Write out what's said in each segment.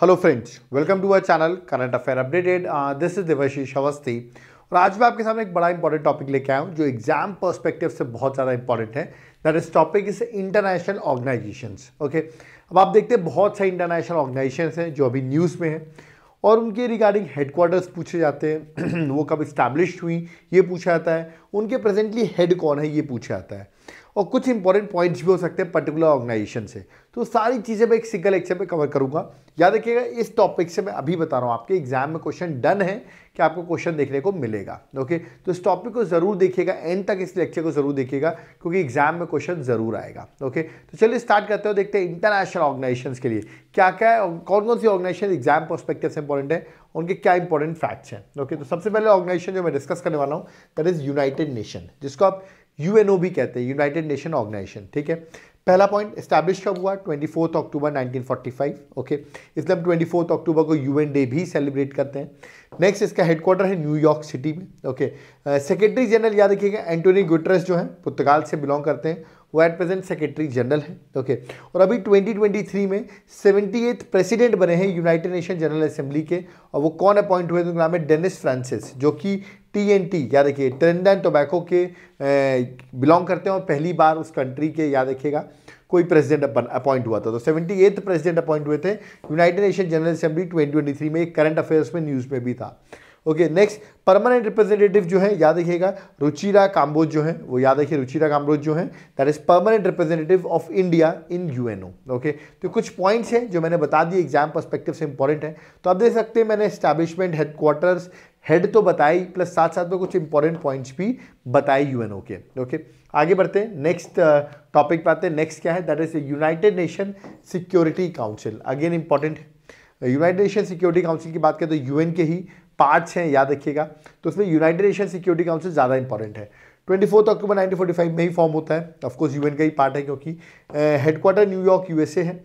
Hello friends welcome to our channel current affair updated this is Devshi Awasthi और आज मैं आपके सामने एक बड़ा इंपॉर्टेंट टॉपिक लेके आया हूँ जो एग्जाम पर्सपेक्टिव से बहुत ज़्यादा इंपॉर्टेंट है that is topic is international organisations okay अब आप देखते हैं बहुत सारे इंटरनेशनल ऑर्गेनाइजेशन हैं जो अभी न्यूज़ में हैं और उनके रिगार्डिंग हेडक्वार्टर्स पूछे जाते हैं वो कब इस्टेब्लिश हुई ये पूछा जाता है उनके प्रेजेंटली हेड कौन है ये पूछा जाता है और कुछ इंपॉर्टेंट पॉइंट्स भी हो सकते हैं पर्टिकुलर ऑर्गेनाइजेशन से तो सारी चीज़ें मैं एक सिंगल लेक्चर में कवर करूंगा याद रखिएगा इस टॉपिक से मैं अभी बता रहा हूँ आपके एग्जाम में क्वेश्चन डन है कि आपको क्वेश्चन देखने को मिलेगा ओके तो इस टॉपिक को ज़रूर देखिएगा एंड तक इस लेक्चर को ज़रूर देखिएगा क्योंकि एग्जाम में क्वेश्चन ज़रूर आएगा ओके तो चलिए स्टार्ट करते हो देखते हैं इंटरनेशनल ऑर्गेनाइजेशन के लिए क्या क्या कौन कौन सी ऑर्गेनाइजेशन एग्जाम परस्पेक्टिव से इंपॉर्टेंट है उनके क्या इंपॉर्टेंट फैक्ट्स हैं ओके तो सबसे पहले ऑर्गेनाइजेशन जो मैं डिस्कस करने वाला हूँ दैट इज़ यूनाइटेड नेशन जिसको आप यूएनओ भी कहते हैं यूनाइटेड नेशन ऑर्गेनाइजेशन ठीक है पहला पॉइंट एस्टैब्लिश कब हुआ ट्वेंटी फोर्थ अक्टूबर 1945 ओके इसलिए हम ट्वेंटी फोर्थ अक्टूबर को यूएन डे भी सेलिब्रेट करते हैं नेक्स्ट इसका हेडक्वार्टर है न्यूयॉर्क सिटी में ओके सेक्रेटरी जनरल याद रखिएगा एंटोनी गुटरस जो है पुर्तगाल से बिलोंग करते हैं वो एट प्रेजेंट सेक्रेटरी जनरल है ओके okay. और अभी 2023 में सेवेंटी प्रेसिडेंट बने हैं यूनाइटेड नेशन जनरल असेंबली के और वो कौन अपॉइंट हुए उनका नाम है डेनिस फ्रांसिस जो कि टी याद रखिए ट्रेंड एंड टोबैको के बिलोंग करते हैं और पहली बार उस कंट्री के याद रखिएगा कोई प्रेसिडेंट अपॉइंट हुआ था तो सेवेंटी एथ प्रेजिडेंट अपॉइंट हुए थे United Nation general assembly twenty twenty three में करंट अफेयर्स में न्यूज़ में भी था ओके नेक्स्ट परमानेंट रिप्रेजेंटेटिव जो है याद रखिएगा रुचिरा काम्बोज जो है वो याद रखिए रुचिरा काम्बोज जो है that is permanent representative of India in UNO okay तो कुछ पॉइंट्स हैं जो मैंने बता दिए एग्जाम पर्सपेक्टिव से इंपॉर्टेंट है तो आप देख सकते हैं मैंने स्टैब्लिशमेंट हेडक्वार्टर्स हेड तो बताई प्लस साथ साथ में कुछ इंपॉर्टेंट पॉइंट्स भी बताए यूएनओ के ओके आगे बढ़ते हैं नेक्स्ट टॉपिक uh, पे आते हैं नेक्स्ट क्या है that is United Nation security council again important United Nation security council की बात करें तो यूएन के ही पार्ट्स हैं याद रखिएगा तो उसमें यूनाइटेड नेशन सिक्योरिटी काउंसिल ज़्यादा इंपॉर्टेंट है twenty fourth October nineteen forty five में ही फॉर्म होता है ऑफकोर्स यूएन का ही पार्ट है क्योंकि हेडक्वार्टर न्यूयॉर्क यूएसए है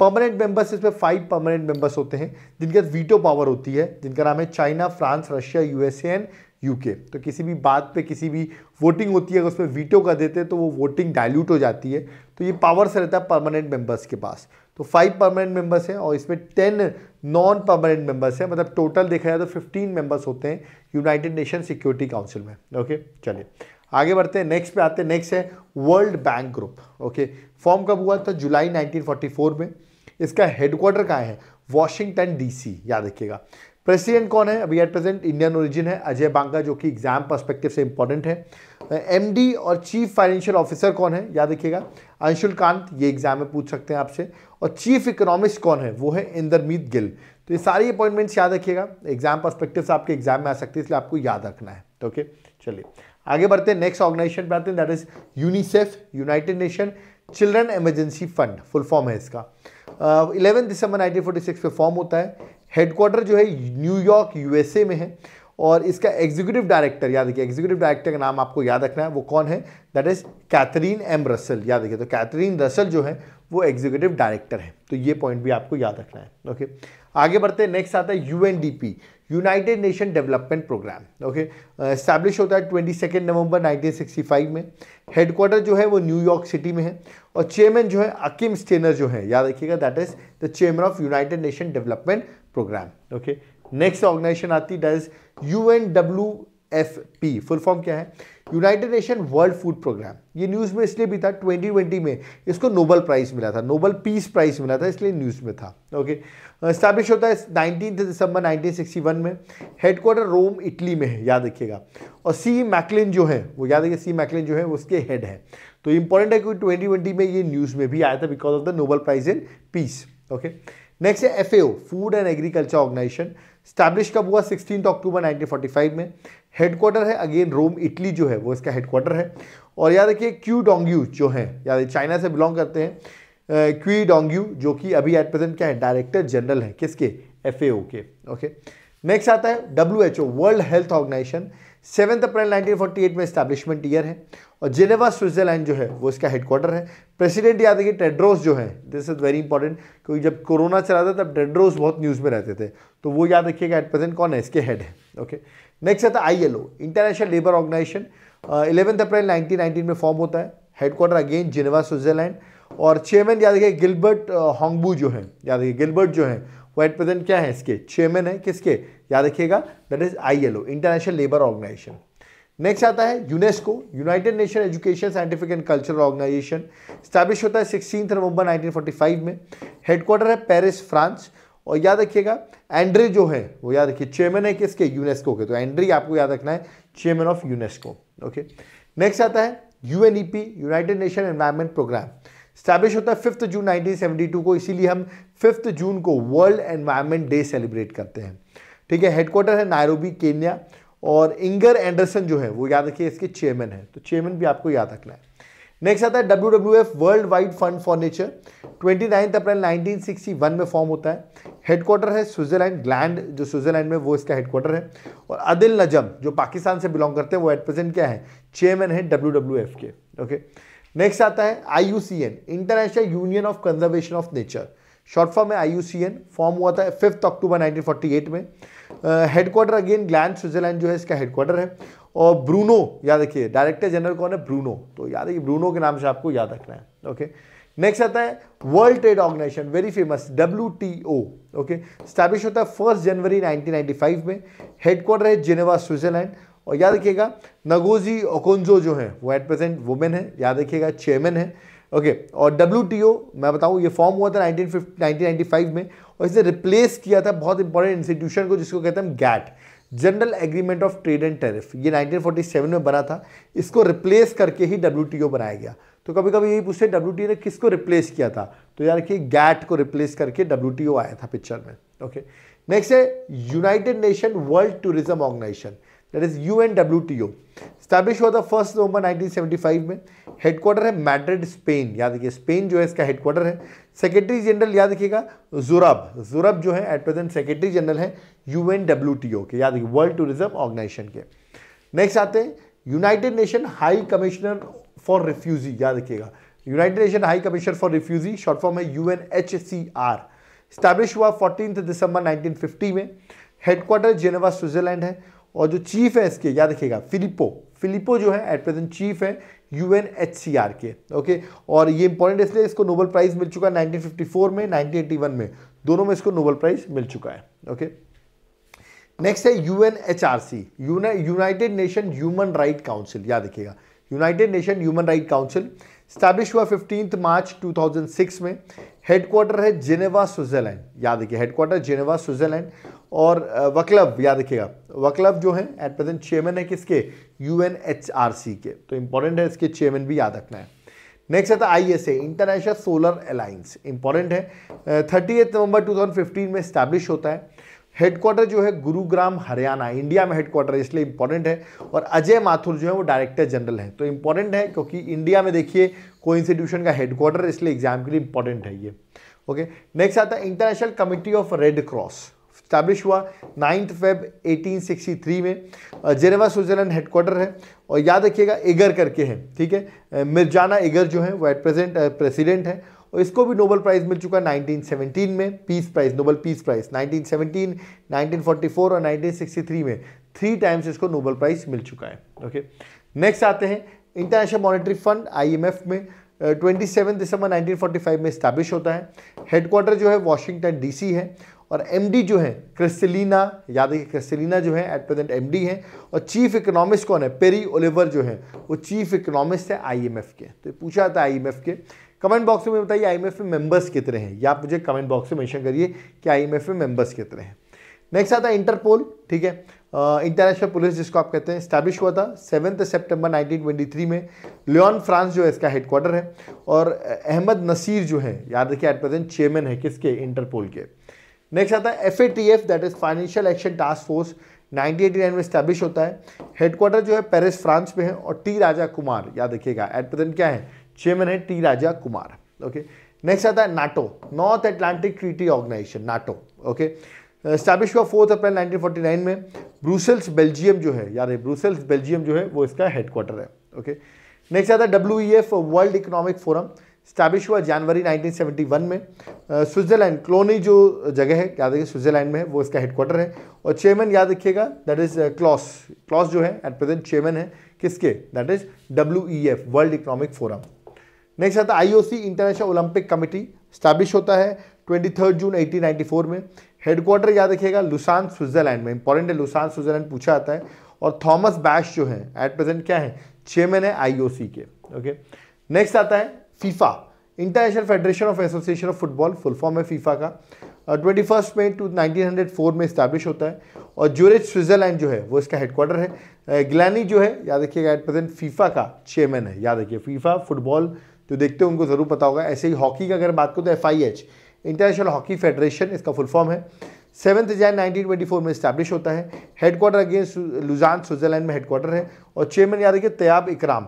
परमानेंट मेंबर्स इसमें फाइव परमानेंट मेंबर्स होते हैं जिनके वीटो पावर होती है जिनका नाम है China France Russia USA and UK तो किसी भी बात पे किसी भी वोटिंग होती है अगर उसमें वीटो कर देते हैं तो वो वोटिंग डाइल्यूट हो जाती है तो ये पावर से रहता है परमानेंट मेंबर्स के पास तो फाइव परमानेंट मेंबर्स हैं और इसमें टेन नॉन परमानेंट मेंबर्स हैं मतलब टोटल देखा जाए तो फिफ्टीन मेंबर्स होते हैं यूनाइटेड नेशन सिक्योरिटी काउंसिल में ओके चलिए आगे बढ़ते हैं नेक्स्ट पे आते हैं नेक्स्ट है world bank group okay form कब हुआ था जुलाई 1944 में इसका हेडक्वार्टर कहाँ है वॉशिंगटन डीसी याद रखिएगा प्रेसिडेंट कौन है अभी एट प्रेजेंट इंडियन ओरिजिन है अजय बांगा जो कि एग्जाम परस्पेक्टिव से इंपॉर्टेंट है एमडी और चीफ फाइनेंशियल ऑफिसर कौन है याद रखिएगा अंशुल कांत ये एग्जाम में पूछ सकते हैं आपसे और चीफ इकोनॉमिस्ट कौन है वो है इंदरमीत गिल तो ये सारी अपॉइंटमेंट्स याद रखिएगा एग्जाम परस्पेक्टिव से आपके एग्जाम में आ सकती है इसलिए आपको याद रखना है तो ओके चलिए आगे बढ़ते हैं नेक्स्ट ऑर्गेनाइजेशन पे आते हैं that is UNICEF United Nation children emergency fund full form है इसका इलेवन दिसंबर 1946 पे फॉर्म होता है हेडक्वार्टर जो है न्यूयॉर्क यूएसए में है और इसका एग्जीक्यूटिव डायरेक्टर याद रखिए एग्जीक्यूटिव डायरेक्टर का नाम आपको याद रखना है वो कौन है that is Catherine M Russell याद रखिए तो कैथरीन रसल जो है वो एग्जीक्यूटिव डायरेक्टर है तो ये पॉइंट भी आपको याद रखना है ओके आगे बढ़ते हैं नेक्स्ट आता है UNDP United Nation development programme okay establish होता है ट्वेंटी सेकेंड नवंबर फाइव में हेडक्वार्टर जो है वो न्यूयॉर्क सिटी में है और चेयरमैन जो है अकीम स्टेनर जो है याद रखिएगा that is the chairman of United Nation development programme okay next organisation आती that is U N W F P full form क्या है United Nation world food programme ये न्यूज़ में इसलिए भी था 2020 में इसको नोबल प्राइज़ मिला था नोबल पीस प्राइज़ मिला था इसलिए न्यूज़ में था ओके स्टैब्लिश होता है नाइनटीन दिसंबर 1961 में हेडक्वार्टर रोम इटली में है याद रखिएगा और सी मैकलिन जो है वो याद रखिए सी मैकलिन जो है उसके हेड है तो इंपॉर्टेंट है क्योंकि ट्वेंटी में ये न्यूज़ में भी आया था because of the Nobel prize in peace okay next है F food and agriculture organisation establish कब हुआ सिक्सटीन अक्टूबर 1945 में हेडक्वार्टर है अगेन रोम इटली जो है वो इसका हेडक्वार्टर है और याद रखिए क्यू डोंग्यू जो है याद चाइना से बिलोंग करते हैं क्यू डोंग्यू जो कि अभी एट प्रेजेंट क्या है डायरेक्टर जनरल है किसके एफ के ओके नेक्स्ट आता है W H O world health organisation seventh April 1948 में स्टैब्लिशमेंट ईयर है और जिनेवा स्विट्जरलैंड जो है वो इसका हेडक्वार्टर है प्रेसिडेंट याद रखिए टेड्रोस जो है दिस इज़ वेरी इंपॉर्टेंट क्योंकि जब कोरोना चला था तब टेड्रोस बहुत न्यूज़ में रहते थे तो वो याद रखिएगा एट प्रेजेंट कौन है इसके हेड है ओके नेक्स्ट आता है I international labour organisation eleventh April nineteen में फॉर्म होता है हेडक्वार्टर अगेन जिनेवा स्विट्जरलैंड और चेयरमैन याद रखिए गिलबर्ट हॉन्गबू जो है याद रखिए गिलबर्ट जो है वाइट प्रेजेंट क्या है इसके चेयरमैन है किसके याद रखिएगा that is I international labour organisation next आता है UNESCO United Nation education scientific and cultural organisation establish होता है सिक्सटीन नवंबर फाइव में हेडक्वार्टर है पेरिस फ्रांस और याद रखिएगा एंड्री जो है वो याद रखिए चेयरमैन है किसके यूनेस्को के तो एंड्री आपको याद रखना है chairman of UNESCO okay next आता है UNEP United Nation environment programme establish होता है फिफ्थ जून 1972 को इसीलिए हम फिफ्थ जून को वर्ल्ड एनवायरनमेंट डे सेलिब्रेट करते हैं ठीक है हेडक्वार्टर है नायरोबी केन्या और इंगर एंडरसन जो है वो याद रखिए इसके चेयरमैन है तो चेयरमैन भी आपको याद रखना है नेक्स्ट आता है W W F world wide fund for nature twenty ninth April nineteen sixty one में फॉर्म होता है हेडक्वार्टर है स्विट्जरलैंड ग्लैंड जो स्विट्जरलैंड में वो इसका हेडक्वार्टर है और अदिल नजम जो पाकिस्तान से बिलोंग करते हैं वो एट प्रेजेंट क्या है चेयरमैन है डब्ल्यू डब्ल्यू एफ के ओके okay? नेक्स्ट आता है IUCN international union of conservation of nature short form है आईयूसीएन फॉर्म हुआ था फिफ्थ अक्टूबर 1948 में हेडक्वार्टर अगेन ग्लैंड स्विट्जरलैंड जो है इसका हेडक्वार्टर है और ब्रूनो याद रखिए डायरेक्टर जनरल कौन है ब्रूनो तो याद रखिए ब्रूनो के नाम से आपको याद रखना है ओके नेक्स्ट आता है world trade organisation very famous W T okay establish होता है फर्स्ट जनवरी 1995 में हेडक्वार्टर है जिनेवा स्विट्जरलैंड और याद रखिएगा नगोजी ओकोन्जो जो है वो एट प्रेजेंट वुमेन है याद रखिएगा चेयरमैन है ओके okay, और डब्ल्यू मैं बताऊँ ये फॉर्म हुआ था नाइनटीन में और इसे रिप्लेस किया था बहुत इंपॉर्टेंट इंस्टीट्यूशन को जिसको कहते हैं GATT general agreement of trade and tariff ये 1947 में बना था इसको रिप्लेस करके ही डब्ल्यू बनाया गया तो कभी कभी यही पूछते डब्ल्यू ने किसको रिप्लेस किया था तो यार कि गैट को रिप्लेस करके डब्ल्यू आया था पिक्चर में ओके नेक्स्ट है United Nation world tourism organisation that is U N W T O establish हुआ था फर्स्ट नवंबर सेवेंटी फाइव में हेडक्वार्टर है मैड्रिड स्पेन याद रखिए स्पेन जो है इसका हेडक्वार्टर है सेक्रेटरी जनरल याद रखिएगा जुरब जुरब जो है एट प्रेजेंट सेक्रेटरी जनरल है U N W T O के याद रखिए वर्ल्ड टूरिज्म ऑर्गेनाइजेशन के नेक्स्ट आते हैं United Nation high commissioner for refugee याद रखिएगा United Nation high commissioner for refugee short form है U N H C R establish हुआ फोर्टीन दिसंबर फिफ्टी में हेडक्वार्टर जेनेवा स्विट्जरलैंड है और जो चीफ है इसके याद रखिएगा फिलिपो फिलिपो जो है एट प्रेजेंट चीफ है यू के ओके और ये इंपॉर्टेंट इसलिए इसको नोबल प्राइज़ मिल चुका है 1954 में 1981 में दोनों में इसको नोबल प्राइज़ मिल चुका है ओके okay? नेक्स्ट है U N H R C United Nation human right council याद रखिएगा United Nation human right council establish हुआ फिफ्टींथ मार्च 2006 में हेडक्वार्टर है जिनेवा स्विट्ज़रलैंड याद रखिए हेडक्वार्टर जिनेवा स्विट्ज़रलैंड और वक्लब याद रखिएगा वक्लब जो है एट प्रेजेंट चेयरमैन है किसके यू के तो इंपॉर्टेंट है इसके चेयरमैन भी याद रखना है नेक्स्ट आता है I international solar alliance important है थर्टी नवंबर 2015 में स्टैब्लिश होता है हेडक्वार्टर जो है गुरुग्राम हरियाणा इंडिया में हेडक्वार्टर इसलिए इंपॉर्टेंट है और अजय माथुर जो है वो डायरेक्टर जनरल है तो इंपॉर्टेंट है क्योंकि इंडिया में देखिए कोई इंस्टीट्यूशन का हेडक्वार्टर इसलिए एग्जाम के लिए इंपॉर्टेंट है ये ओके नेक्स्ट आता है international committee of red cross establish हुआ नाइन्थ फेब 1863 में जेनेवा स्विट्जरलैंड हेडक्वार्टर है और याद रखिएगा एगर करके है ठीक है मिर्जाना एगर जो है वो एट प्रेजेंट प्रेसिडेंट है और इसको भी नोबल प्राइज़ मिल चुका है 1917 में peace prize Nobel peace prize 1917, 1944 और 1963 में थ्री टाइम्स इसको नोबल प्राइज़ मिल चुका है ओके नेक्स्ट आते हैं इंटरनेशनल मॉनिटरी फंड आईएमएफ में ट्वेंटी सेवन दिसंबर 1945 में स्टैब्लिश होता है हेडक्वार्टर जो है वाशिंगटन डीसी है और एमडी जो है क्रिस्टलिना याद है क्रिस्टलिना जो है एट प्रेजेंट एमडी हैं और चीफ इकोनॉमिस्ट कौन है पेरी ओलिवर जो है वो चीफ इकोनॉमिस्ट है आईएमएफ के तो पूछा था आईएमएफ के कमेंट बॉक्स में बताइए आईएमएफ में मेंबर्स कितने हैं या आप मुझे कमेंट बॉक्स में मेंशन करिए कि आईएमएफ में मेंबर्स कितने हैं नेक्स्ट आता है इंटरपोल ठीक है इंटरनेशनल पुलिस जिसको आप कहते हैं स्टैब्लिश हुआ था सेवन्थ सेप्टेम्बर नाइनटीन में लियोन फ्रांस जो है इसका हेडक्वार्टर है और अहमद नसीर जो है याद रखिए एट प्रेजेंट चेयरमैन है किसके इंटरपोल के नेक्स्ट आता है F A T F that is financial action task force 1989 में स्टैब्लिश होता है हेडक्वार्टर जो है पेरिस फ्रांस में है और टी राजा कुमार याद रखिएगा एट प्रेजेंट क्या है चेयरमैन है T Raja Kumar okay next आता है NATO North Atlantic treaty organisation NATO okay establish हुआ फोर्थ अप्रैल 1949 में ब्रूसेल्स बेल्जियम जो है यार ब्रूसेल्स बेल्जियम जो है वो इसका हेडक्वार्टर है ओके नेक्स्ट आता है W E F world economic forum establish हुआ जनवरी 1971 में स्विट्जरलैंड क्लोनी जो जगह है याद रखिए स्विट्जरलैंड में वो इसका हेडक्वार्टर है और चेयरमैन याद रखिएगा दैट इज क्लॉस क्लॉस जो है एट प्रेजेंट चेयरमैन है किसके that is W E F world economic forum next आता है I international Olympic committee establish होता है ट्वेंटी जून एटीन में हेडक्वार्टर याद रखिएगा लुसान स्विट्जरलैंड में इंपॉर्टेंट है लुसान स्विट्जरलैंड पूछा जाता है और थॉमस बैश जो है एट प्रेजेंट क्या है चेयरमैन है आईओसी के ओके नेक्स्ट आता है FIFA international federation of association of football full form है फीफा का ट्वेंटी uh, फर्स्ट में टू नाइनटीन में स्टैब्लिश होता है और जूरेज स्विट्जरलैंड जो है वो इसका हेडक्वार्टर है ग्लैनी uh, जो है याद रखिएगा एट प्रेजेंट फीफा का चेयरमैन है याद रखिए फीफा फुटबॉल जो तो देखते हो उनको ज़रूर पता होगा ऐसे ही हॉकी की अगर बात करूँ तो F I H international hockey federation इसका फुल फॉर्म है सेवन्थ जैन 1924 में स्टैब्लिश होता है हेडक्वार्टर अगेंस्ट लुजान स्विट्जरलैंड में हेडक्वार्टर है और चेयरमैन याद रखिए तयाब इकराम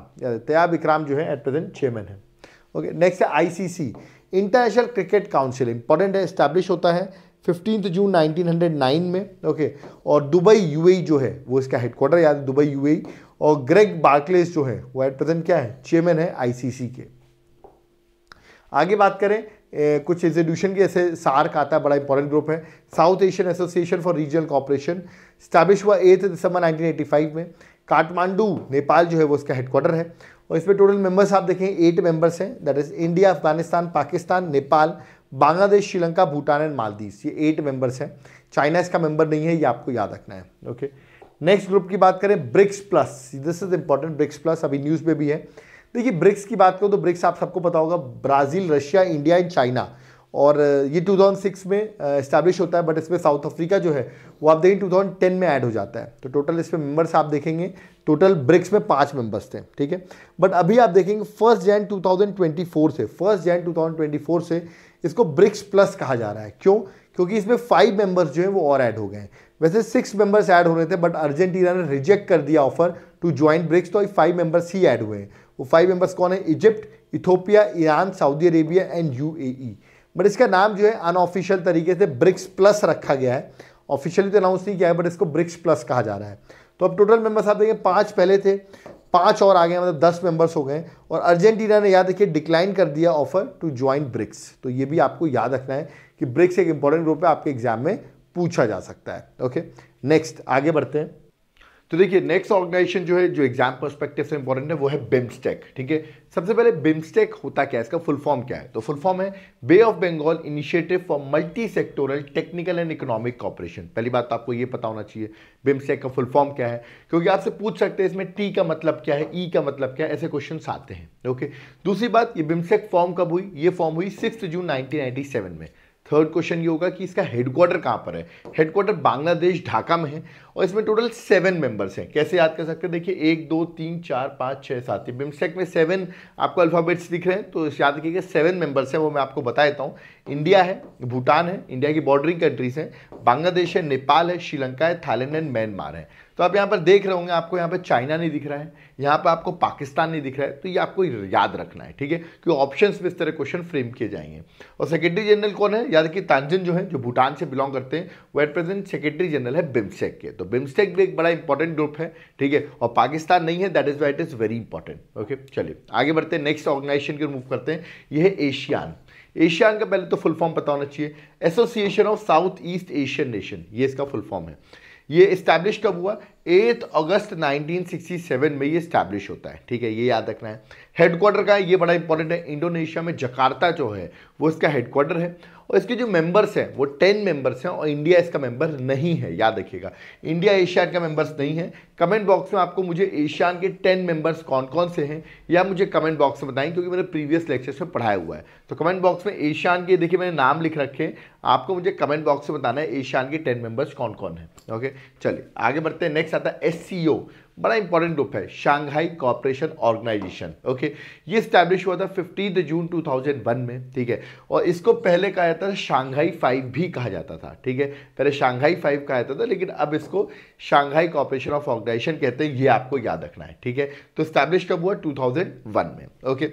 तयाब इकराम जो है एट प्रेजेंट चेयरमैन है ओके नेक्स्ट है ICC international cricket council important है स्टैब्लिश होता है फिफ्टीन जून नाइनटीन में ओके और दुबई यू e जो है वो इसका हेडक्वार्टर याद दुबई यू e। और ग्रेग बार्कलेस जो है वो एट प्रेजेंट क्या है चेयरमैन है आई के आगे बात करें ए, कुछ इंस्टीट्यूशन की ऐसे सार्क आता है बड़ा इंपॉर्टेंट ग्रुप है south Asian association for regional cooperation establish हुआ एथ दिसंबर 1985 में काठमांडू नेपाल जो है वो इसका हेडक्वार्टर है और इसमें टोटल मेंबर्स आप देखें एट मेंबर्स हैं that is India Afghanistan Pakistan Nepal Bangladesh Sri Lanka Bhutan and Maldives ये एट मेंबर्स हैं चाइना इसका मेंबर नहीं है ये आपको याद रखना है ओके नेक्स्ट ग्रुप की बात करें BRICS plus this is important BRICS plus अभी न्यूज़ में भी है देखिए ब्रिक्स की बात करो तो ब्रिक्स आप सबको पता होगा Brazil Russia India and China और ये 2006 में इस्टेब्लिश होता है बट इसमें साउथ अफ्रीका जो है वो आप देखें 2010 में ऐड हो जाता है तो टोटल इसमें मेंबर्स आप देखेंगे टोटल ब्रिक्स में पांच मेंबर्स थे ठीक है बट अभी आप देखेंगे फर्स्ट जैन 2024 से फर्स्ट जैन 2024 से इसको ब्रिक्स प्लस कहा जा रहा है क्यों क्योंकि इसमें फाइव मेंबर्स जो हैं वो और ऐड हो गए हैं वैसे सिक्स मेंबर्स ऐड हो रहे थे बट अर्जेंटीना ने रिजेक्ट कर दिया ऑफर टू ज्वाइन ब्रिक्स तो फाइव मेंबर्स ही ऐड हुए हैं वो फाइव मेंबर्स कौन है Egypt Ethiopia Iran Saudi Arabia and UAE but इसका नाम जो है अनऑफिशियल तरीके से ब्रिक्स प्लस रखा गया है ऑफिशियली तो अनाउंस नहीं किया है बट इसको ब्रिक्स प्लस कहा जा रहा है तो अब टोटल मेंबर्स आप देखें पाँच पहले थे पाँच और आ गए मतलब दस मेंबर्स हो गए और अर्जेंटीना ने याद रखिए डिक्लाइन कर दिया ऑफर टू ज्वाइन ब्रिक्स तो ये भी आपको याद रखना है कि ब्रिक्स एक इंपॉर्टेंट ग्रुप है आपके एग्जाम में पूछा जा सकता है ओके नेक्स्ट आगे बढ़ते हैं तो देखिए नेक्स्ट ऑर्गेनाइजेशन जो है जो एग्जाम परस्पेक्टिव से इंपॉर्टेंट है वो है बिम्स्टेक ठीक है सबसे पहले बिम्स्टेक होता क्या है इसका फुल फॉर्म क्या है तो फुल फॉर्म है bay of Bengal initiative for multi sectoral technical and economic cooperation पहली बात तो आपको ये पता होना चाहिए बिम्स्टेक का फुल फॉर्म क्या है क्योंकि आपसे पूछ सकते हैं इसमें टी का मतलब क्या है ई e का मतलब क्या है ऐसे क्वेश्चन आते हैं ओके दूसरी बात ये बिम्स्टेक फॉर्म कब हुई ये फॉर्म हुई सिक्स जून नाइनटीन में थर्ड क्वेश्चन ये होगा कि इसका हेडक्वार्टर कहाँ पर है हेडक्वार्टर बांग्लादेश ढाका में है और इसमें टोटल सेवन मेंबर्स हैं कैसे याद कर सकते हैं देखिए एक दो तीन चार पाँच छः सात ये बिम्स्टेक में सेवन आपको अल्फ़ाबेट्स दिख रहे हैं तो याद रखिएगा सेवन मेंबर्स हैं वो मैं आपको बता देता हूँ इंडिया है भूटान है इंडिया की बॉर्डरिंग कंट्रीज हैं बांग्लादेश है नेपाल है श्रीलंका है थाईलैंड एंड म्यांमार है तो आप यहाँ पर देख रहे होंगे आपको यहाँ पर चाइना नहीं दिख रहा है यहाँ पर आपको पाकिस्तान नहीं दिख रहा है तो ये आपको याद रखना है ठीक है कि ऑप्शंस में इस तरह क्वेश्चन फ्रेम किए जाएंगे और सेक्रेटरी जनरल कौन है याद कि तानजिन जो है जो भूटान से बिलोंग करते हैं वो एट प्रेजेंट सेक्रेटरी जनरल है बिम्स्टेक के तो बिम्स्टेक भी एक बड़ा इंपॉर्टेंट ग्रुप है ठीक है और पाकिस्तान नहीं है that is why it is very important okay चलिए आगे बढ़ते हैं नेक्स्ट ऑर्गेनाइजेशन की मूव करते हैं ये है एशियान एशियान का पहले तो फुल फॉर्म पता होना चाहिए association of south east Asian nation ये इसका फुल फॉर्म है ये इस्टेब्लिश कब हुआ एट अगस्त 1967 में ये इस्टेब्लिश होता है ठीक है ये याद रखना है हेडक्वार्टर का ये बड़ा इंपॉर्टेंट है इंडोनेशिया में जकार्ता जो है वो इसका हेडक्वार्टर है और इसके जो मेंबर्स हैं वो टेन मेंबर्स हैं और इंडिया इसका मेंबर नहीं है याद रखिएगा इंडिया एशियान का मेंबर्स नहीं है कमेंट बॉक्स में आपको मुझे एशियान के टेन मेंबर्स कौन कौन से हैं या मुझे कमेंट बॉक्स में बताएं क्योंकि मैंने प्रीवियस लेक्चर्स में पढ़ाया हुआ है तो कमेंट बॉक्स में एशियान के देखिए मैंने नाम लिख रखे आपको मुझे कमेंट बॉक्स में बताना है एशियान के टेन मेंबर्स कौन कौन है ओके चलिए आगे बढ़ते हैं नेक्स्ट आता है एस बड़ा इंपॉर्टेंट ग्रुप है शांघाई कॉपरेशन ऑर्गेनाइजेशन ओके ये स्टैब्लिश हुआ था फिफ्टीन जून 2001 में ठीक है और इसको पहले कहा जाता था शांघाई फाइव भी कहा जाता था ठीक है पहले शांघाई फाइव कहा जाता था लेकिन अब इसको शांघाई कॉपरेशन ऑफ ऑर्गेनाइजेशन कहते हैं ये आपको याद रखना है ठीक है तो स्टैब्लिश कब हुआ टू में ओके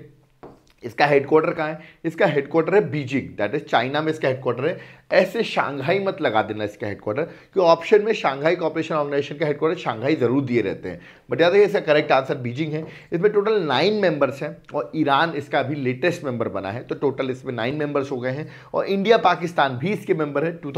इसका हेडक्वार्टर कहाँ है इसका हेडक्वार्टर है बीजिंग दैट इज चाइना में इसका हेडक्वार्टर है ऐसे शांघाई मत लगा देना इसका हेडक्वार्टर क्योंकि ऑप्शन में शांघाई कॉपरेशन ऑर्गेनाइजेशन का हेडक्वार्टर शांघाई ज़रूर दिए रहते हैं बट याद रखिए इसका करेक्ट आंसर बीजिंग है इसमें टोटल नाइन मेंबर्स हैं और ईरान इसका अभी लेटेस्ट मेंबर बना है तो टोटल इसमें नाइन मेंबर्स हो गए हैं और इंडिया पाकिस्तान भी इसके मेंबर है टू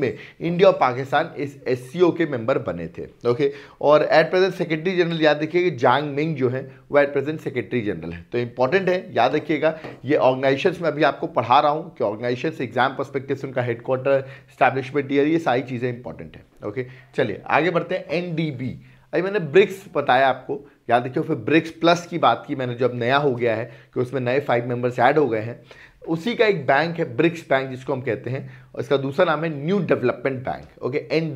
में इंडिया और पाकिस्तान इस एस के मेंबर बने थे ओके और एट प्रेजेंट सेक्रेटरी जनरल याद रखिएगा जांग मिंग जो है वो एट प्रेजेंट सेक्रेटरी जनरल है तो इंपॉर्टेंट है याद रखिएगा ये ऑर्गेनाइजेशन में अभी आपको पढ़ा रहा हूँ कि ऑर्गेनाइजेशन एग्जाम परस्पेक्टिव ऑफिस उनका हेडक्वार्टर स्टैब्लिशमेंट ईयर ये सारी चीज़ें इंपॉर्टेंट हैं ओके चलिए आगे बढ़ते हैं एन अभी मैंने ब्रिक्स बताया आपको याद देखिए फिर ब्रिक्स प्लस की बात की मैंने जो अब नया हो गया है कि उसमें नए फाइव मेंबर्स ऐड हो गए हैं उसी का एक बैंक है ब्रिक्स बैंक जिसको हम कहते हैं और इसका दूसरा नाम है न्यू डेवलपमेंट बैंक ओके एन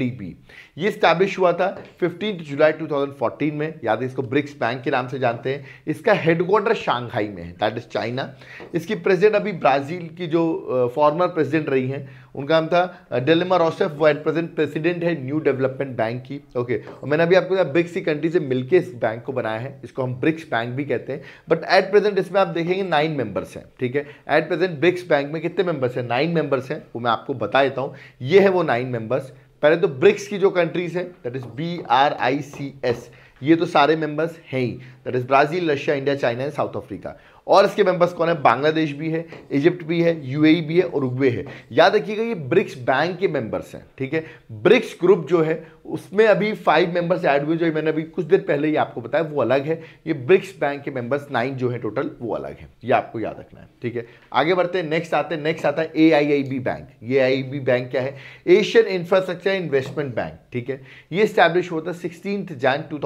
ये स्टैब्लिश हुआ था 15 जुलाई 2014 में याद है इसको ब्रिक्स बैंक के नाम से जानते हैं इसका हेडक्वार्टर शांघाई में है दैट इज़ चाइना इसकी प्रेसिडेंट अभी ब्राज़ील की जो फॉर्मर प्रेसिडेंट रही हैं उनका नाम था डेलमा रोसेफ वो एट प्रेजेंट प्रेसिडेंट है न्यू डेवलपमेंट बैंक की ओके okay. और मैंने अभी आपको ब्रिक्स की कंट्री से मिलकर इस बैंक को बनाया है इसको हम ब्रिक्स बैंक भी कहते हैं बट एट प्रेजेंट इसमें आप देखेंगे नाइन मेंबर्स हैं ठीक है एट प्रेजेंट ब्रिक्स बैंक में कितने मेंबर्स हैं नाइन मेंबर्स हैं वो मैं आप आपको बता देता हूं ये है वो नाइन मेंबर्स पहले तो ब्रिक्स की जो कंट्रीज है that is B R I C S ये तो सारे मेंबर्स हैं ही that is Brazil Russia India China and South Africa और इसके मेंबर्स कौन है बांग्लादेश भी है इजिप्ट भी है यूएई e भी है और उगवे है याद रखिएगा ये ब्रिक्स बैंक के मेंबर्स हैं ठीक है ब्रिक्स ग्रुप जो है उसमें अभी फाइव मेंबर्स ऐड हुए जो मैंने अभी कुछ देर पहले ही आपको बताया वो अलग है ये ब्रिक्स बैंक के मेंबर्स नाइन जो है टोटल वो अलग है ये आपको याद रखना है ठीक है आगे बढ़ते हैं नेक्स्ट आते हैं नेक्स्ट आता है ए आई आई बी बैंक ये आई बी बैंक क्या है एशियन इंफ्रास्ट्रक्चर इन्वेस्टमेंट बैंक ठीक है ये स्टैब्लिश होता है सिक्सटीन जैन टू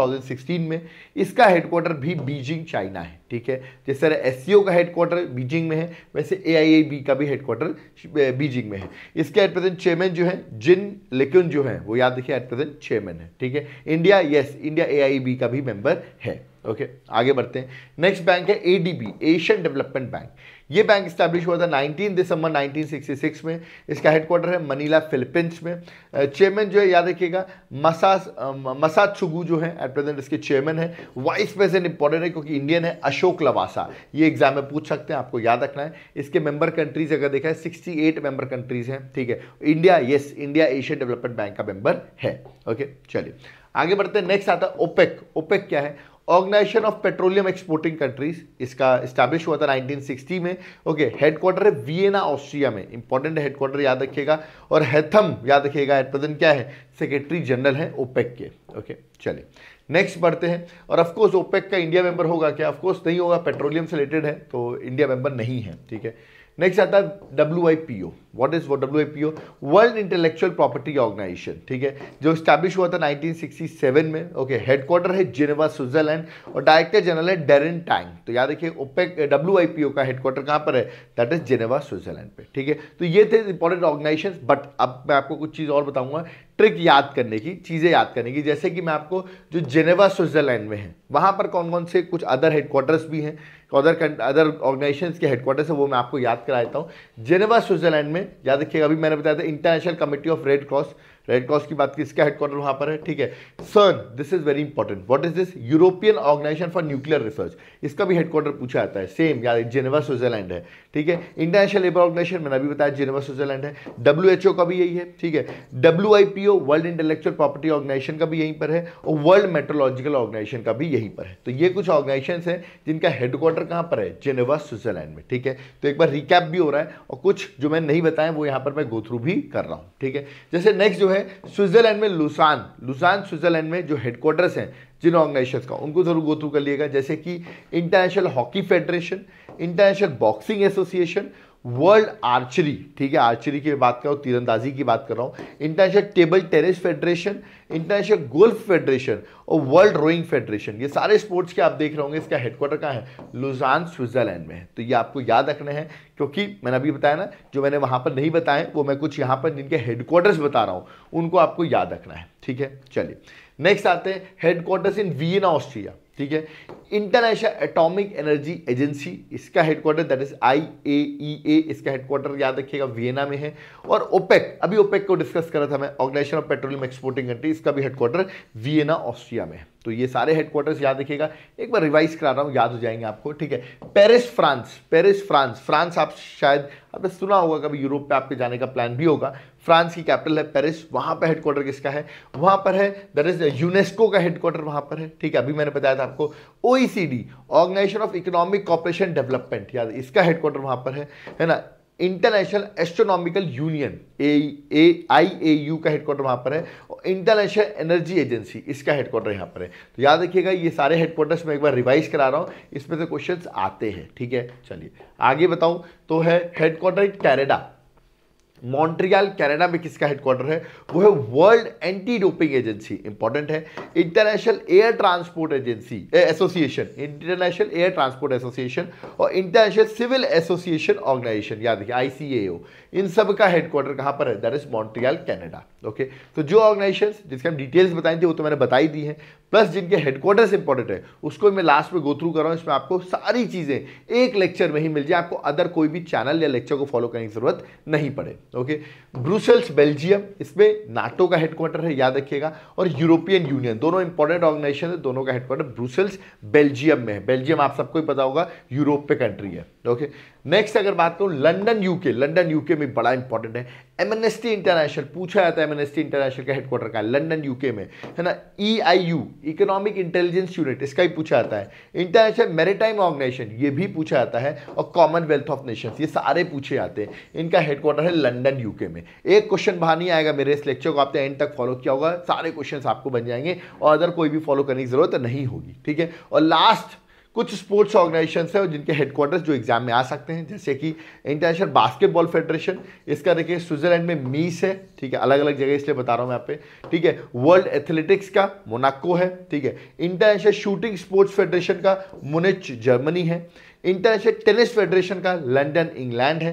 में इसका हेडक्वार्टर भी बीजिंग चाइना है ठीक है जिस तरह एस का हेडक्वार्टर बीजिंग में है वैसे ए का भी हेडक्वार्टर बीजिंग में है इसके एट प्रेजेंट चेयरमैन जो है जिन लेकिन जो है वो याद रखिए एट प्रेजेंट विद चेयरमैन है ठीक है इंडिया यस इंडिया एआईबी का भी मेंबर है ओके आगे बढ़ते हैं नेक्स्ट बैंक है एडीबी एशियन डेवलपमेंट बैंक ये बैंक स्टैब्लिश हुआ था 19 दिसंबर 1966 में इसका हेडक्वार्टर है मनीला फिलीपींस में चेयरमैन जो है याद रखिएगा मसा मसा छुगू जो है एट प्रेजेंट इसके चेयरमैन है वाइस प्रेजेंट इंपॉर्टेंट है क्योंकि इंडियन है अशोक लवासा ये एग्जाम में पूछ सकते हैं आपको याद रखना है इसके मेंबर कंट्रीज अगर देखा है सिक्सटी मेंबर कंट्रीज हैं ठीक है India yes India Asian development bank का मेंबर है ओके चलिए आगे बढ़ते हैं नेक्स्ट आता है ओपेक ओपेक क्या है organisation of petroleum exporting countries इसका स्टैब्लिश हुआ था 1960 में ओके हेडक्वार्टर है वियना ऑस्ट्रिया में इंपॉर्टेंट हेडक्वार्टर याद रखिएगा और हेथम याद रखिएगा एट प्रेजेंट क्या है सेक्रेटरी जनरल है ओपेक के ओके चलिए नेक्स्ट बढ़ते हैं और ऑफकोर्स ओपेक का इंडिया मेंबर होगा क्या ऑफकोर्स नहीं होगा पेट्रोलियम से रिलेटेड है तो इंडिया मेंबर नहीं है ठीक है नेक्स्ट आता है W I P O what is वो W I P O world intellectual property organisation ठीक है जो स्टैब्लिश हुआ था 1967 में ओके हेडक्वार्टर है जिनेवा स्विट्जरलैंड और डायरेक्टर जनरल है डेरिन टैंग तो याद रखिए OPEC W I P O का हेडक्वार्टर कहाँ पर है दैट इज जिनेवा स्विट्जरलैंड पे ठीक है तो ये थे इंपॉर्टेंट ऑर्गेनाइजेशन बट अब मैं आपको कुछ चीज़ और बताऊंगा ट्रिक याद करने की चीज़ें याद करने की जैसे कि मैं आपको जो जिनेवा स्विट्जरलैंड में है वहाँ पर कौन कौन से कुछ अदर हेडक्वार्टर्स भी हैं अदर अदर ऑर्गेनाइजेशन के हेडक्वार्टर है वो मैं आपको याद करा देता हूँ जेनेवा स्विट्जरलैंड में याद रखिएगा अभी मैंने बताया था international committee of red cross red cross की बात की इसका हेडक्वार्टर वहां पर है ठीक है sir this is very important what is this European organisation for nuclear research इसका भी हेडक्वार्टर पूछा जाता है सेम यार जेनेवा स्विट्जरलैंड है ठीक है इंटरनेशनल लेबर ऑर्गेनाइजेशन मैंने अभी बताया जेनेवा स्विट्जरलैंड है डब्ल्यू का भी यही है ठीक है W world intellectual property organisation का भी यहीं पर है और वर्ल्ड मेट्रोलॉजिकल ऑर्गेनाइजेशन का भी यहीं पर है तो ये कुछ ऑर्गेनाइजेशन है जिनका हेडक्वार्टर कहां पर है जेनेवा स्विट्जरलैंड में ठीक है तो एक बार रिकैप भी हो रहा है और कुछ जो मैंने नहीं बताया वो यहाँ पर मैं गो थ्रू भी कर रहा हूँ ठीक है जैसे नेक्स्ट जो है है स्विट्जरलैंड में लुसान लुसान स्विट्जरलैंड में जो हेडक्वार्टर्स हैं जिन ऑर्गेनाइजेशन का उनको जरूर गो थ्रू कर लिएगा जैसे कि international hockey federation international boxing association world archery ठीक है आर्चरी की बात कर रहा हूँ तीरंदाजी की बात कर रहा हूँ international table tennis federation international golf federation और वर्ल्ड रोइंग फेडरेशन ये सारे स्पोर्ट्स के आप देख रहे होंगे इसका हेडक्वार्टर कहाँ है लुजान स्विट्जरलैंड में है तो ये आपको याद रखने हैं क्योंकि मैंने अभी बताया ना जो मैंने वहाँ पर नहीं बताए वो मैं कुछ यहाँ पर जिनके हेडक्वार्टर्स बता रहा हूँ उनको आपको याद रखना है ठीक है चलिए नेक्स्ट आते हैं हेडक्वार्टर्स इन वियना ऑस्ट्रिया ठीक है इंटरनेशनल एटॉमिक एनर्जी एजेंसी इसका headquarter that is I A इसका हेडक्वार्टर याद रखिएगा वियना में है और ओपेक अभी ओपेक को डिस्कस करा था मैं organisation of petroleum exporting country इसका भी हेडक्वार्टर वियना ऑस्ट्रिया में है तो ये सारे हेडक्वार्टर्स याद रखिएगा एक बार रिवाइज करा रहा हूँ याद हो जाएंगे आपको ठीक है Paris France Paris France France आप शायद आपने सुना होगा कभी यूरोप पे आपके जाने का प्लान भी होगा फ्रांस की कैपिटल है पेरिस वहां पर हेडक्वार्टर किसका है वहां पर है दर इज यूनेस्को का हेडक्वार्टर वहां पर है ठीक है अभी मैंने बताया था आपको OECD organisation of economic cooperation development याद इसका हेडक्वार्टर वहां पर है है ना international astronomical union A I A U का हेडक्वार्टर वहां पर है और इंटरनेशनल एनर्जी एजेंसी इसका हेडक्वार्टर यहां पर है तो याद रखिएगा ये सारे हेडक्वार्टर्स मैं एक बार रिवाइज करा रहा हूँ इसमें से क्वेश्चंस आते हैं ठीक है चलिए आगे बताऊं तो है हेडक्वार्टर कैनेडा मॉन्ट्रियल कनाडा में किसका हेडक्वार्टर है वो है world anti doping agency important है international air transport agency association international air transport association और इंटरनेशनल सिविल एसोसिएशन ऑर्गेनाइजेशन याद रखिए आईसीएओ इन सब का हेडक्वार्टर कहां पर है that is Montreal Canada okay okay? तो जो ऑर्गेनाइजेशन जिसके हम डिटेल्स बताई थी वो तो मैंने बताई दी है प्लस जिनके हेडक्वार्टर्स इंपॉर्टेंट है उसको मैं लास्ट में गो थ्रू कर रहा हूँ इसमें आपको सारी चीज़ें एक लेक्चर में ही मिल जाए आपको अदर कोई भी चैनल या लेक्चर को फॉलो करने की जरूरत नहीं पड़े ओके ब्रूसेल्स बेल्जियम इसमें नाटो का हेडक्वार्टर है याद रखिएगा और यूरोपियन यूनियन दोनों इंपॉर्टेंट ऑर्गेनाइजेशन है दोनों का हेडक्वार्टर ब्रूसल्स बेल्जियम में है बेल्जियम आप सबको ही पता होगा यूरोप पे कंट्री है ओके नेक्स्ट अगर बात करूँ लंडन यूके लंडन यूके में बड़ा इंपॉर्टेंट है टी इंटरनेशनल पूछा जाता है टी इंटरनेशनल का हेडक्वार्टर का लंदन यूके में है ना E I U economic intelligence unit इसका भी पूछा जाता है इंटरनेशनल मेरीटाइम ऑर्गेनाइजेशन ये भी पूछा जाता है और कॉमनवेल्थ ऑफ नेशंस ये सारे पूछे जाते हैं इनका हेडक्वार्टर है लंडन यूके में एक क्वेश्चन बाहर नहीं आएगा मेरे इस लेक्चर को आपने एंड तक फॉलो किया होगा सारे क्वेश्चन आपको बन जाएंगे और अदर कोई भी फॉलो करने की जरूरत नहीं होगी ठीक है और लास्ट कुछ स्पोर्ट्स ऑर्गेनाइजेशन है जिनके हेडक्वार्टर्स जो एग्जाम में आ सकते हैं जैसे कि इंटरनेशनल बास्केटबॉल फेडरेशन इसका देखिए स्विट्जरलैंड में मीस है ठीक है अलग अलग जगह इसलिए बता रहा हूँ मैं आप पे ठीक है वर्ल्ड एथलेटिक्स का मोनाको है ठीक है इंटरनेशनल शूटिंग स्पोर्ट्स फेडरेशन का मुनिच जर्मनी है इंटरनेशनल टेनिस फेडरेशन का लंडन इंग्लैंड है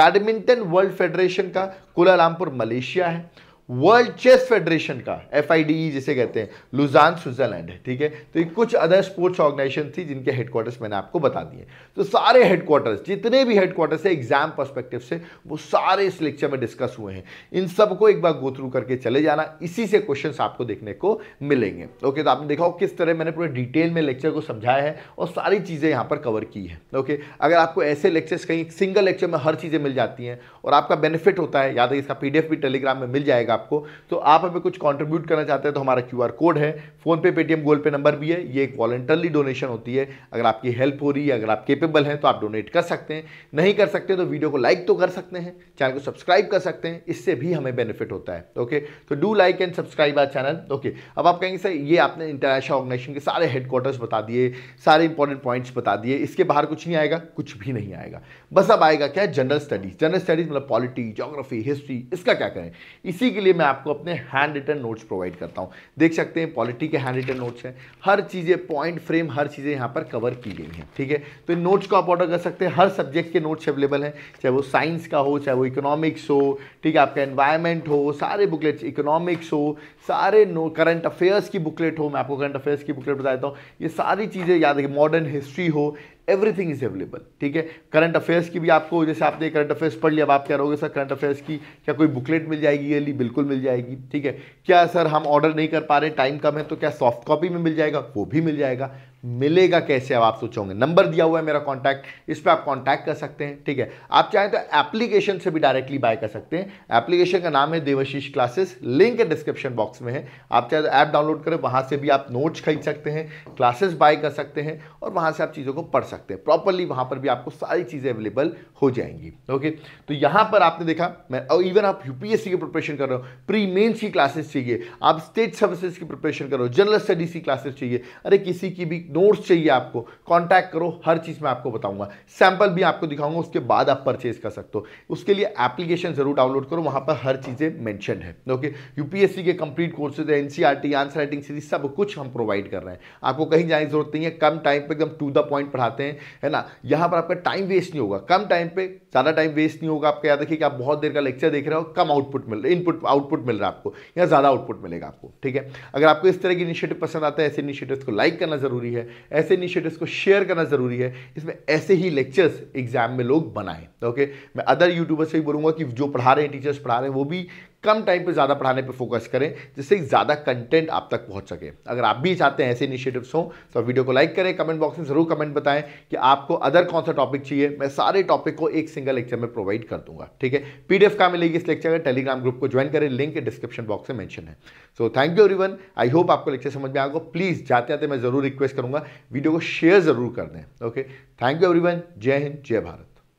बैडमिंटन वर्ल्ड फेडरेशन का कुलालमपुर मलेशिया है वर्ल्ड चेस फेडरेशन का एफ e जिसे कहते हैं लुजान स्विट्जरलैंड है ठीक है तो ये कुछ अदर स्पोर्ट्स ऑर्गेनाइजेशन थी जिनके हेडक्वार्टर्स मैंने आपको बता दिए तो सारे हेडक्वार्टर्स जितने भी हेडक्वार्टर्स है एग्जाम परस्पेक्टिव से वो सारे इस लेक्चर में डिस्कस हुए हैं इन सबको एक बार गो थ्रू करके चले जाना इसी से क्वेश्चन आपको देखने को मिलेंगे ओके तो आपने देखा किस तरह मैंने पूरे डिटेल में लेक्चर को समझाया है और सारी चीज़ें यहाँ पर कवर की है ओके अगर आपको ऐसे लेक्चर्स कहीं सिंगल लेक्चर में हर चीज़ें मिल जाती हैं और आपका बेनिफिट होता है याद है इसका पी भी टेलीग्राम में मिल जाएगा आपको तो आप हमें कुछ कॉन्ट्रीब्यूट करना चाहते हैं तो हमारा क्यू कोड है PhonePe Paytm Google Pay number भी है ये एक वॉलेंटरली डोनेशन होती है अगर आपकी हेल्प हो रही है अगर आप केपेबल हैं तो आप डोनेट कर सकते हैं नहीं कर सकते तो वीडियो को लाइक तो कर सकते हैं चैनल को सब्सक्राइब कर सकते हैं इससे भी हमें बेनिफिट होता है ओके तो do like and subscribe our channel okay अब आप कहेंगे सर ये आपने इंटरनेशनल ऑर्गेनाइजेशन के सारे हेडक्वार्टर्स बता दिए सारे इंपॉर्टेंट पॉइंट्स बता दिए इसके बाहर कुछ नहीं आएगा कुछ भी नहीं आएगा बस अब आएगा क्या जनरल स्टडीज जनरल स्टडीज मतलब पॉलिटी जोग्राफी हिस्ट्री इसका क्या करें इसी के लिए लिए मैं आपको अपने हैंड रिटर्न नोट्स प्रोवाइड करता हूँ देख सकते हैं पॉलिटी के हैंड रिटर्न नोट्स हैं हर चीज़ें पॉइंट फ्रेम हर चीज़ें यहाँ पर कवर की गई हैं ठीक है तो इन नोट्स को आप ऑर्डर कर सकते हैं हर सब्जेक्ट के नोट्स अवेलेबल हैं चाहे वो साइंस का हो चाहे वो इकोनॉमिक्स हो ठीक है आपका एन्वायरमेंट हो सारे बुकलेट्स इकोनॉमिक्स हो सारे करंट अफेयर्स की बुकलेट हो मैं आपको करंट अफेयर्स की बुकलेट बता देता हूँ ये सारी चीज़ें याद रखें मॉडर्न हिस्ट्री हो एवरीथिंग इज अवेलेबल ठीक है करंट अफेयर्स की भी आपको जैसे आपने करंट अफेयर्स पढ़ लिया अब आप कह रहोगे सर करंट अफेयर्स की क्या कोई बुकलेट मिल जाएगी ईयरली बिल्कुल मिल जाएगी ठीक है क्या सर हम ऑर्डर नहीं कर पा रहे टाइम कम है तो क्या सॉफ्ट कॉपी में मिल जाएगा वो भी मिल जाएगा मिलेगा कैसे अब आप सोचोगे नंबर दिया हुआ है मेरा कॉन्टैक्ट इस पर आप कॉन्टैक्ट कर सकते हैं ठीक है आप चाहें तो एप्लीकेशन से भी डायरेक्टली बाय कर सकते हैं एप्लीकेशन का नाम है Devashish classes link description box में है आप चाहे तो ऐप डाउनलोड करें वहाँ से भी आप नोट्स खरीद सकते हैं क्लासेस बाय कर सकते हैं और वहाँ से आप चीज़ों को पढ़ सकते हैं प्रॉपरली वहाँ पर भी आपको सारी चीज़ें अवेलेबल हो जाएंगी ओके तो यहाँ पर आपने देखा मैं और इवन आप यूपीएससी की प्रिपरेशन कर रहे हो प्री मेन्स की क्लासेस चाहिए आप स्टेट सर्विसेज की प्रिपरेशन कर रहे हो जनरल स्टडीज की क्लासेस चाहिए अरे किसी की भी नोट्स चाहिए आपको कांटेक्ट करो हर चीज़ मैं आपको बताऊंगा सैंपल भी आपको दिखाऊंगा उसके बाद आप परचेज कर सकते हो उसके लिए एप्लीकेशन जरूर डाउनलोड करो वहाँ पर हर चीज़ें मैंशन है ओके यूपीएससी के कंप्लीट कोर्सेज है एनसीआरटी आंसर राइटिंग सीरीज सब कुछ हम प्रोवाइड कर रहे हैं आपको कहीं जाने की जरूरत नहीं है कम टाइम पर एकदम टू द पॉइंट पढ़ाते हैं है ना यहाँ पर आपका टाइम वेस्ट नहीं होगा कम टाइम पर ज़्यादा टाइम वेस्ट नहीं होगा आपका याद रखिए कि आप बहुत देर का लेक्चर देख रहे हो कम आउटपुट मिल रहा इनपुट आउटपुट मिल रहा है आपको या ज़्यादा आउटपुट मिलेगा आपको ठीक है अगर आपको इस तरह की इनिशिएटिव पसंद आता है ऐसे इनिशिएटिव को लाइक करना जरूरी है है ऐसे इनिशिएटिव्स को शेयर करना ज़रूरी है इसमें ऐसे ही लेक्चर्स एग्जाम में लोग बनाएं ओके मैं अदर यूट्यूबर्स से भी बोलूंगा कि जो पढ़ा रहे हैं टीचर्स पढ़ा रहे हैं वो भी कम टाइम पे ज़्यादा पढ़ाने पे फोकस करें जिससे ज़्यादा कंटेंट आप तक पहुंच सके अगर आप भी चाहते हैं ऐसे इनिशिएटिव्स हों तो वीडियो को लाइक करें कमेंट बॉक्स में ज़रूर कमेंट बताएं कि आपको अदर कौन सा टॉपिक चाहिए मैं सारे टॉपिक को एक सिंगल लेक्चर में प्रोवाइड कर दूंगा ठीक है पी का मिलेगी इस लेक्चर का टेलीग्राम ग्रुप को ज्वाइन करें लिंक डिस्क्रिप्शन बॉक्स में मैंशन है so thank you everyone I hope आपको लेक्चर समझ में आगे प्लीज़ जाते आते मैं ज़रूर रिक्वेस्ट करूँगा वीडियो को शेयर ज़रूर कर दें ओके थैंक यू एवरीवन जय हिंद जय भारत